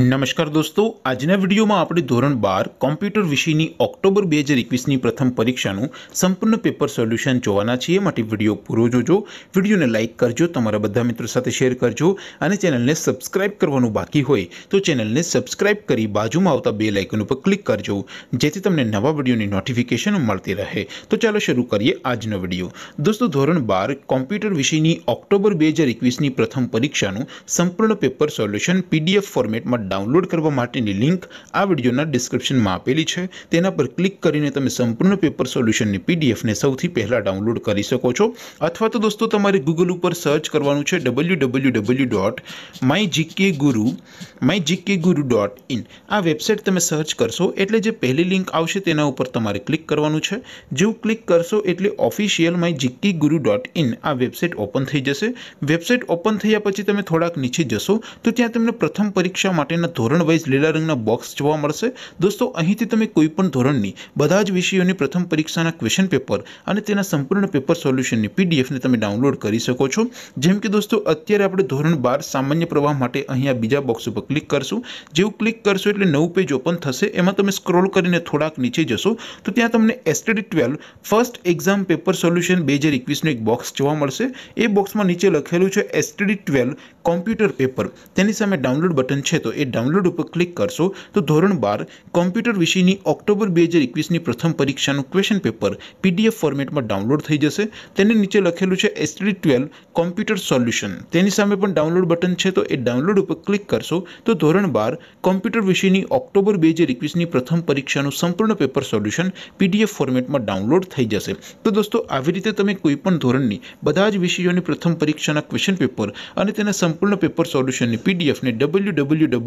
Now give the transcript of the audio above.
नमस्कार दोस्तों आज ने वीडियो में अपनी ધોરણ 12 કમ્પ્યુટર વિષયની ઓક્ટોબર 2021 ની પ્રથમ પરીક્ષા નું સંપૂર્ણ પેપર સોલ્યુશન જોવાના છે માટે વિડિયો પૂરો જોજો વિડિયોને લાઈક કરજો તમારા બધા મિત્રો સાથે શેર કરજો અને ચેનલને સબ્સ્ક્રાઇબ કરવાનું બાકી હોય તો ચેનલને સબ્સ્ક્રાઇબ કરી બાજુમાં આવતા બેલ આઇકન ઉપર ક્લિક કરજો જેથી તમને નવા વિડિયોની નોટિફિકેશન મળતી રહે તો ચાલો શરૂ કરીએ આજનો વિડિયો દોસ્તો ધોરણ 12 કમ્પ્યુટર વિષયની ઓક્ટોબર 2021 ની પ્રથમ પરીક્ષા નું સંપૂર્ણ પેપર સોલ્યુશન PDF ફોર્મેટમાં ડાઉનલોડ કરવો માર્ટીની લિંક આ વિડિયોના ડિસ્ક્રિપ્શનમાં આપેલી છે તેના પર ક્લિક કરીને તમે સંપૂર્ણ પેપર સોલ્યુશનની પીડીએફ ને સૌથી પહેલા ડાઉનલોડ કરી શકો છો અથવા તો દોસ્તો તમારે Google ઉપર સર્ચ કરવાનું છે www.mygkguru mygkguru.in આ વેબસાઈટ તમે સર્ચ કરશો એટલે જે પહેલી લિંક આવશે તેના ઉપર તમારે ક્લિક કરવાનું છે જેઉ ક્લિક કરશો એટલે ઓફિશિયલ mygkguru.in આ વેબસાઈટ ઓપન થઈ જશે વેબસાઈટ ઓપન થયા પછી તમે થોડાક નીચે જશો તો ત્યાં તમને પ્રથમ પરીક્ષાના તેના ધોરણ वाइज લેરિંગનો બોક્સ જોવા મળશે દોસ્તો અહીંથી તમને કોઈપણ ધોરણની બધા જ વિષયોની પ્રથમ પરીક્ષાના ક્વેશ્ચન પેપર અને તેના સંપૂર્ણ પેપર સોલ્યુશનની પીડીએફ તમે ડાઉનલોડ કરી શકો છો જેમ કે દોસ્તો અત્યારે આપણે ધોરણ 12 સામાન્ય પ્રવાહ માટે અહીંયા બીજા બોક્સ ઉપર ક્લિક કરશું જે હું ક્લિક કરશું એટલે નવું પેજ ઓપન થશે એમાં તમે સ્ક્રોલ કરીને થોડાક નીચે જશો તો ત્યાં તમને STD 12 first exam paper solution 2021 નો એક બોક્સ જોવા મળશે એ બોક્સમાં નીચે લખેલું છે STD 12 કમ્પ્યુટર પેપર તેની સામે ડાઉનલોડ બટન છે તો એ ડાઉનલોડ ઉપર ક્લિક કરશું તો ધોરણ 12 કમ્પ્યુટર વિષયની ઓક્ટોબર 2021 ની પ્રથમ પરીક્ષાનું ક્વેશ્ચન પેપર પીડીએફ ફોર્મેટમાં ડાઉનલોડ થઈ જશે તેની નીચે લખેલું છે STD 12 કમ્પ્યુટર સોલ્યુશન તેની સામે પણ ડાઉનલોડ બટન છે તો એ ડાઉનલોડ ઉપર ક્લિક કરશું તો ધોરણ 12 કમ્પ્યુટર વિષયની ઓક્ટોબર 2021 ની પ્રથમ પરીક્ષાનું સંપૂર્ણ પેપર સોલ્યુશન પીડીએફ ફોર્મેટમાં ડાઉનલોડ થઈ જશે તો દોસ્તો આવી રીતે તમે કોઈ પણ ધોરણની બધા જ વિષયોની પ્રથમ પરીક્ષાના ક્વેશ્ચન પેપર અને તેના સંપૂર્ણ પેપર સોલ્યુશનની પીડીએફ ને www